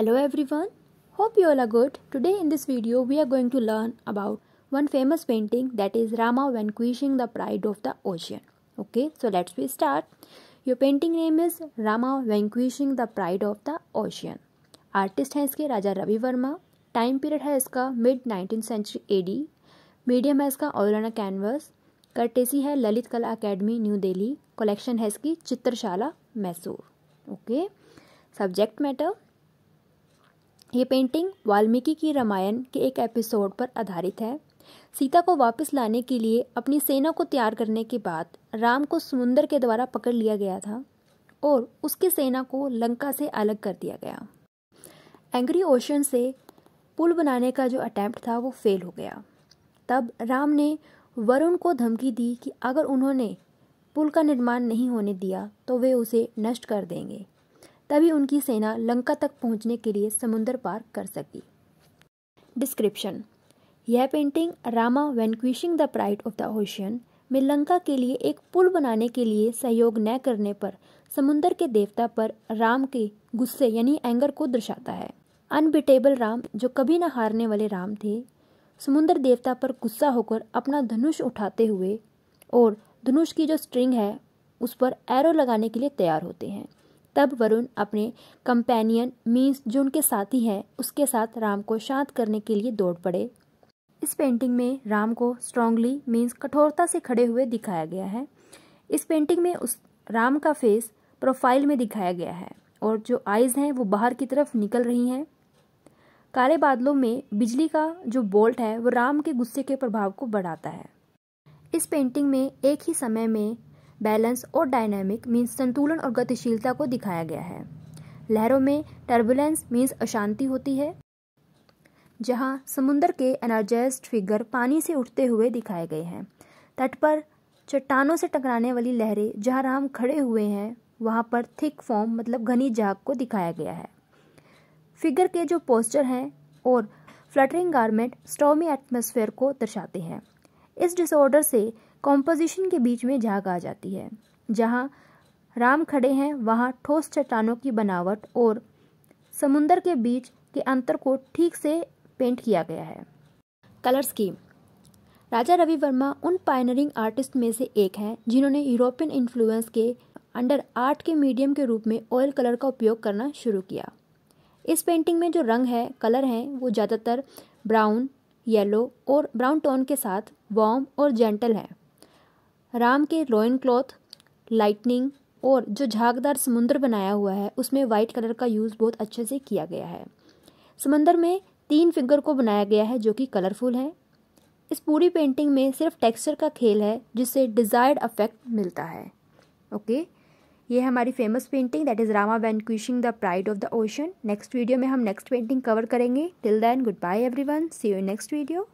Hello everyone, hope you all are good. Today in this video we are going to learn about one famous painting that is Rama vanquishing the pride of the ocean. Okay, so let's we start. Your painting name is Rama vanquishing the pride of the ocean. Artist हैं इसके Raja Ravi Varma time period है इसका mid nineteen century AD medium है इसका ऑयलाना canvas courtesy है ललित कला academy new Delhi collection है इसकी चित्रशाला मैसूर ओके सब्जेक्ट मैटर ये पेंटिंग वाल्मीकि की रामायण के एक एपिसोड पर आधारित है सीता को वापस लाने के लिए अपनी सेना को तैयार करने के बाद राम को समुंदर के द्वारा पकड़ लिया गया था और उसकी सेना को लंका से अलग कर दिया गया एंग्री ओशन से पुल बनाने का जो अटैम्प्ट था वो फेल हो गया तब राम ने वरुण को धमकी दी कि अगर उन्होंने पुल का निर्माण नहीं होने दिया तो वे उसे नष्ट कर देंगे तभी उनकी सेना लंका तक पहुंचने के लिए समुद्र पार कर सकी डिस्क्रिप्शन यह painting Rama vanquishing the pride of the ocean में लंका के लिए एक पुल बनाने के लिए सहयोग न करने पर समुद्र के देवता पर राम के गुस्से यानी एंगर को दर्शाता है अनबिटेबल राम जो कभी न हारने वाले राम थे समुंदर देवता पर गुस्सा होकर अपना धनुष उठाते हुए और धनुष की जो स्ट्रिंग है उस पर एरो लगाने के लिए तैयार होते हैं तब वरुण अपने कंपेनियन मीन्स जो उनके साथी हैं उसके साथ राम को शांत करने के लिए दौड़ पड़े इस पेंटिंग में राम को स्ट्रांगली मीन्स कठोरता से खड़े हुए दिखाया गया है इस पेंटिंग में उस राम का फेस प्रोफाइल में दिखाया गया है और जो आइज़ हैं वो बाहर की तरफ निकल रही हैं काले बादलों में बिजली का जो बोल्ट है वो राम के गुस्से के प्रभाव को बढ़ाता है इस पेंटिंग में एक ही समय में बैलेंस और डायनेमिक मीन्स संतुलन और गतिशीलता को दिखाया गया है लहरों में टर्बुलेंस मीन्स अशांति होती है जहां समुद्र के एनर्जाइज्ड फिगर पानी से उठते हुए दिखाए गए हैं तट पर चट्टानों से टकराने वाली लहरें जहां राम खड़े हुए हैं वहां पर थिक फॉर्म मतलब घनी झाग को दिखाया गया है फिगर के जो पोस्टर हैं और फ्लटरिंग गारमेंट स्टॉमी एटमोसफेयर को दर्शाते हैं इस डिसऑर्डर से कॉम्पोजिशन के बीच में झाग आ जाती है जहाँ राम खड़े हैं वहाँ ठोस चट्टानों की बनावट और समुंदर के बीच के अंतर को ठीक से पेंट किया गया है कलर स्कीम राजा रवि वर्मा उन पायनरिंग आर्टिस्ट में से एक हैं जिन्होंने यूरोपियन इन्फ्लुएंस के अंडर आर्ट के मीडियम के रूप में ऑयल कलर का उपयोग करना शुरू किया इस पेंटिंग में जो रंग है कलर हैं वो ज़्यादातर ब्राउन येलो और ब्राउन टोन के साथ वॉम और जेंटल हैं राम के लॉयन क्लॉथ लाइटनिंग और जो झागदार समुद्र बनाया हुआ है उसमें वाइट कलर का यूज़ बहुत अच्छे से किया गया है समंदर में तीन फिगर को बनाया गया है जो कि कलरफुल है इस पूरी पेंटिंग में सिर्फ टेक्सचर का खेल है जिससे डिज़ायर्ड अफेक्ट मिलता है ओके ये हमारी famous painting that is Rama vanquishing the pride of the ocean next video में हम नेक्स्ट पेंटिंग कवर करेंगे till then goodbye every see you next video